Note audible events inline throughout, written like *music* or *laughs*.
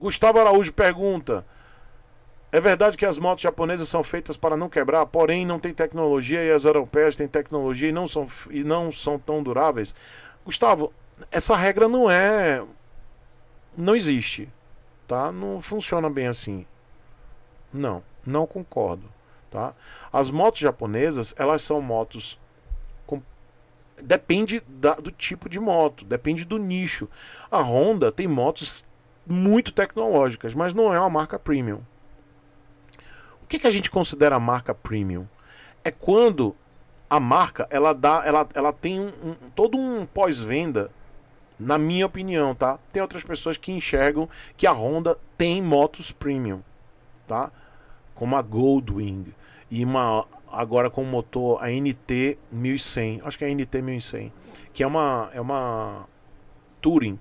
Gustavo Araújo pergunta: É verdade que as motos japonesas são feitas para não quebrar, porém não tem tecnologia e as europeias têm tecnologia e não são, e não são tão duráveis? Gustavo, essa regra não é. Não existe. Tá? Não funciona bem assim. Não, não concordo. Tá? As motos japonesas, elas são motos depende da, do tipo de moto, depende do nicho. A Honda tem motos muito tecnológicas, mas não é uma marca premium. O que, que a gente considera marca premium? É quando a marca ela dá, ela, ela tem um, um todo um pós-venda, na minha opinião, tá? Tem outras pessoas que enxergam que a Honda tem motos premium, tá? Como a Goldwing e uma agora com o motor a NT 1100, acho que é a NT 1100, que é uma é uma Touring,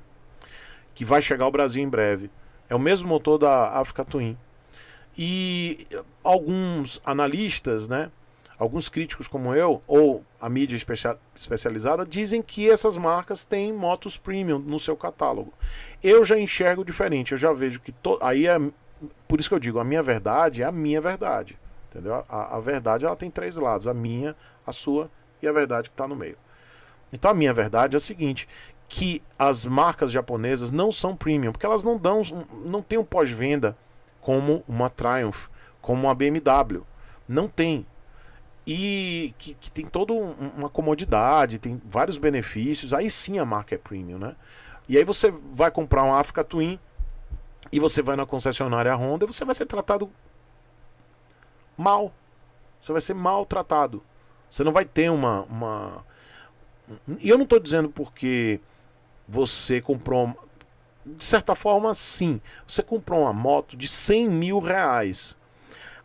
que vai chegar ao Brasil em breve. É o mesmo motor da Africa Twin. E alguns analistas, né, alguns críticos como eu, ou a mídia especializada, dizem que essas marcas têm motos premium no seu catálogo. Eu já enxergo diferente, eu já vejo que. Aí é. Por isso que eu digo, a minha verdade é a minha verdade. Entendeu? A, a verdade ela tem três lados: a minha, a sua e a verdade que está no meio. Então a minha verdade é a seguinte: que as marcas japonesas não são premium, porque elas não dão, não tem um pós-venda como uma Triumph, como uma BMW, não tem. E que, que tem toda uma comodidade, tem vários benefícios, aí sim a marca é premium, né? E aí você vai comprar uma Africa Twin e você vai na concessionária Honda e você vai ser tratado mal. Você vai ser maltratado. Você não vai ter uma. uma... E eu não estou dizendo porque você comprou. De certa forma, sim. Você comprou uma moto de 100 mil reais.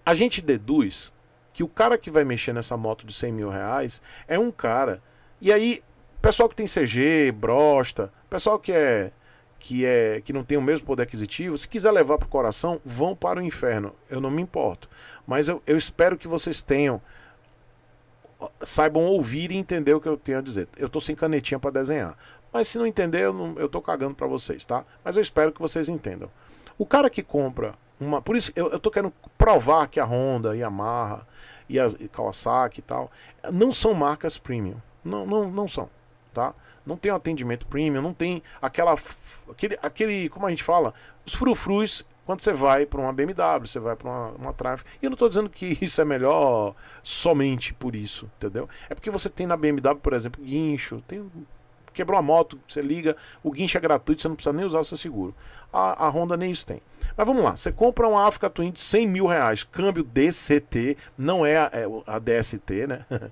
A gente deduz que o cara que vai mexer nessa moto de 100 mil reais é um cara. E aí, pessoal que tem CG, brosta, pessoal que é que é que não tem o mesmo poder aquisitivo, se quiser levar para o coração, vão para o inferno. Eu não me importo. Mas eu, eu espero que vocês tenham saibam ouvir e entender o que eu tenho a dizer. Eu estou sem canetinha para desenhar, mas se não entender, eu, não, eu tô cagando para vocês, tá? Mas eu espero que vocês entendam. O cara que compra uma. Por isso, eu, eu tô querendo provar que a Honda, Yamaha e a e Kawasaki e tal não são marcas premium. Não, não, não são, tá? Não tem atendimento premium, não tem aquela. Aquele, aquele como a gente fala, os frufrus quando você vai para uma BMW, você vai para uma, uma Traffic. E eu não estou dizendo que isso é melhor somente por isso, entendeu? É porque você tem na BMW, por exemplo, guincho, tem quebrou a moto, você liga, o guincho é gratuito, você não precisa nem usar o seu seguro. A, a Honda nem isso tem. Mas vamos lá, você compra uma Africa Twin de 100 mil reais, câmbio DCT, não é a, é a DST, né? *laughs*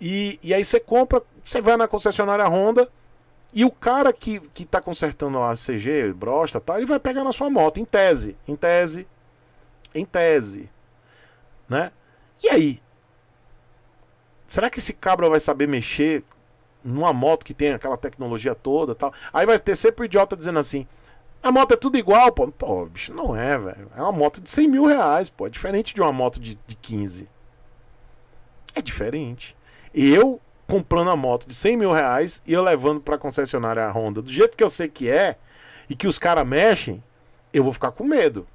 e, e aí você compra, você vai na concessionária Honda, e o cara que, que tá consertando a CG, brosta tal, ele vai pegar na sua moto, em tese, em tese, em tese, né? E aí? Será que esse cabra vai saber mexer numa moto que tem aquela tecnologia toda tal. Aí vai ter sempre o idiota dizendo assim: a moto é tudo igual, pô. Pô, bicho, não é, velho. É uma moto de 100 mil reais, pô. É diferente de uma moto de, de 15. É diferente. Eu comprando a moto de 100 mil reais e eu levando pra concessionária Honda do jeito que eu sei que é e que os caras mexem, eu vou ficar com medo.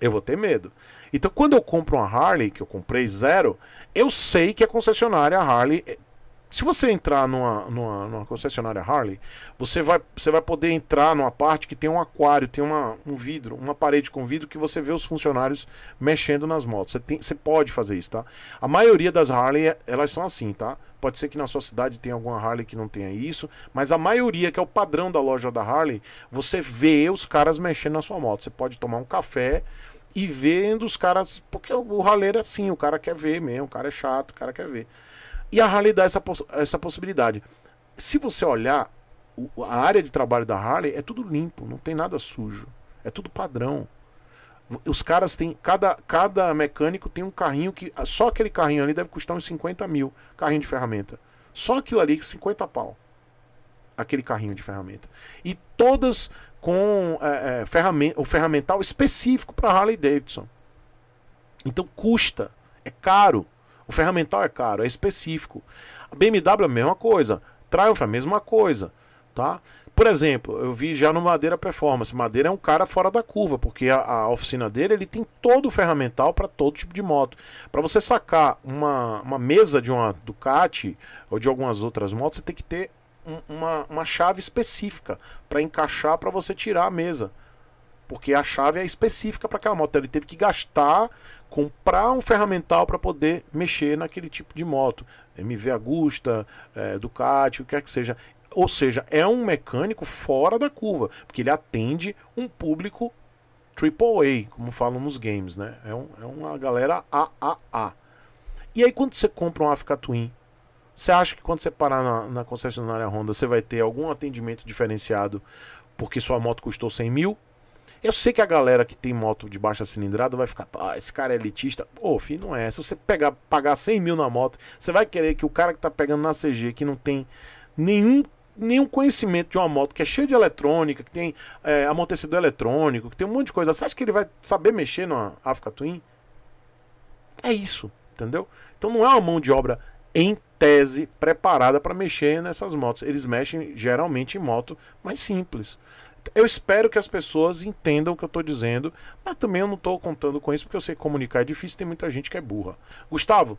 Eu vou ter medo. Então, quando eu compro uma Harley, que eu comprei zero, eu sei que a concessionária Harley eh, se você entrar numa, numa, numa, concessionária Harley, você vai, você vai poder entrar numa parte que tem um aquário, tem uma, um vidro, uma parede com vidro que você vê os funcionários mexendo nas motos. Você, tem, você pode fazer isso, tá? A maioria das Harley, é, elas são assim, tá? Pode ser que na sua cidade tenha alguma Harley que não tenha isso, mas a maioria, que é o padrão da loja da Harley, você vê os caras mexendo na sua moto. Você pode tomar um café, e vendo os caras. Porque o raleiro é assim, o cara quer ver mesmo, o cara é chato, o cara quer ver. E a Harley dá essa, essa possibilidade. Se você olhar, o, a área de trabalho da Harley é tudo limpo, não tem nada sujo. É tudo padrão. Os caras têm. Cada, cada mecânico tem um carrinho que. Só aquele carrinho ali deve custar uns 50 mil. Carrinho de ferramenta. Só aquilo ali, 50 pau. Aquele carrinho de ferramenta. E todas com é, é, o ferramental específico para Harley Davidson. Então custa. É caro. O ferramental é caro, é específico. A BMW é a mesma coisa. Triumph é a mesma coisa, tá? Por exemplo, eu vi já no Madeira Performance. Madeira é um cara fora da curva, porque a, a oficina dele ele tem todo o ferramental para todo tipo de moto. Para você sacar uma, uma mesa de uma Ducati ou de algumas outras motos, você tem que ter um, uma, uma chave específica para encaixar para você tirar a mesa porque a chave é específica para aquela moto. Então, ele teve que gastar, comprar um ferramental para poder mexer naquele tipo de moto. MV Agusta, é, Ducati, o que quer que seja. Ou seja, é um mecânico fora da curva, porque ele atende um público AAA, como falam nos games, né? É, um, é uma galera AAA. E aí quando você compra um Africa Twin, você acha que quando você parar na, na concessionária Honda, você vai ter algum atendimento diferenciado porque sua moto custou 100 mil? Eu sei que a galera que tem moto de baixa cilindrada vai ficar, ah, esse cara é elitista. Pô, filho, não é. Se você pegar, pagar 100 mil na moto, você vai querer que o cara que tá pegando na CG, que não tem nenhum nenhum conhecimento de uma moto que é cheia de eletrônica, que tem é, amortecedor eletrônico, que tem um monte de coisa. Você acha que ele vai saber mexer na Africa Twin? É isso, entendeu? Então não é uma mão de obra em tese preparada para mexer nessas motos. Eles mexem geralmente em moto mais simples. Eu espero que as pessoas entendam o que eu estou dizendo, mas também eu não estou contando com isso porque eu sei que comunicar é difícil, tem muita gente que é burra. Gustavo,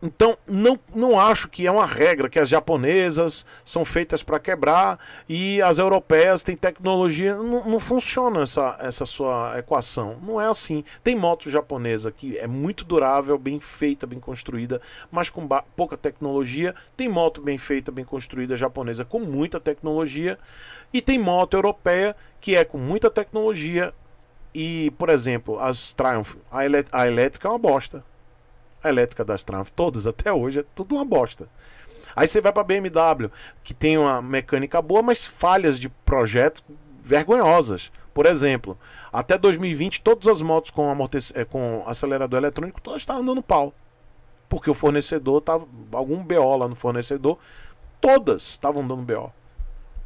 então, não, não acho que é uma regra que as japonesas são feitas para quebrar e as europeias têm tecnologia. Não, não, funciona essa, essa sua equação. Não é assim. Tem moto japonesa que é muito durável, bem feita, bem construída, mas com pouca tecnologia. Tem moto bem feita, bem construída japonesa com muita tecnologia. E tem moto europeia que é com muita tecnologia. E, por exemplo, as Triumph. A, a elétrica é uma bosta a elétrica das traves todas até hoje, é tudo uma bosta. Aí você vai para BMW, que tem uma mecânica boa, mas falhas de projeto vergonhosas. Por exemplo, até 2020 todas as motos com, amortece... É, com acelerador eletrônico todas estavam andando pau. Porque o fornecedor tava algum BO lá no fornecedor, todas estavam dando BO.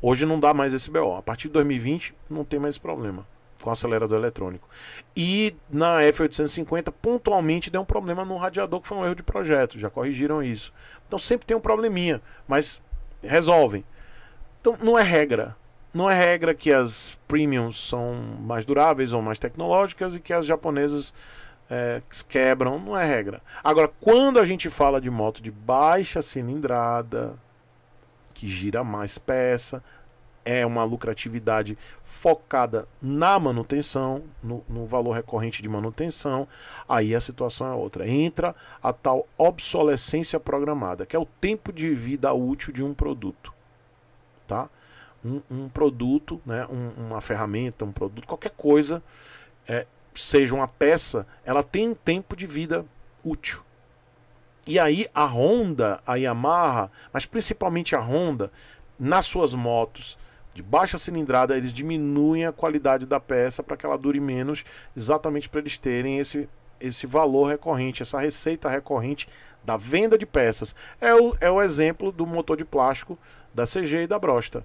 Hoje não dá mais esse BO. A partir de 2020 não tem mais esse problema com acelerador eletrônico. E na F850 pontualmente deu um problema no radiador que foi um erro de projeto, já corrigiram isso. Então sempre tem um probleminha, mas resolvem. Então não é regra. Não é regra que as premiums são mais duráveis ou mais tecnológicas e que as japonesas é, quebram. Não é regra. Agora, quando a gente fala de moto de baixa cilindrada, que gira mais peça, é uma lucratividade focada na manutenção, no, no, valor recorrente de manutenção, aí a situação é outra. Entra a tal obsolescência programada, que é o tempo de vida útil de um produto. Tá? Um, um produto, né, um, uma ferramenta, um produto, qualquer coisa, é, seja uma peça, ela tem um tempo de vida útil. E aí a Honda, a Yamaha, mas principalmente a Honda, nas suas motos de baixa cilindrada, eles diminuem a qualidade da peça para que ela dure menos, exatamente para eles terem esse, esse valor recorrente, essa receita recorrente da venda de peças. É o, é o exemplo do motor de plástico da CG e da Brosta.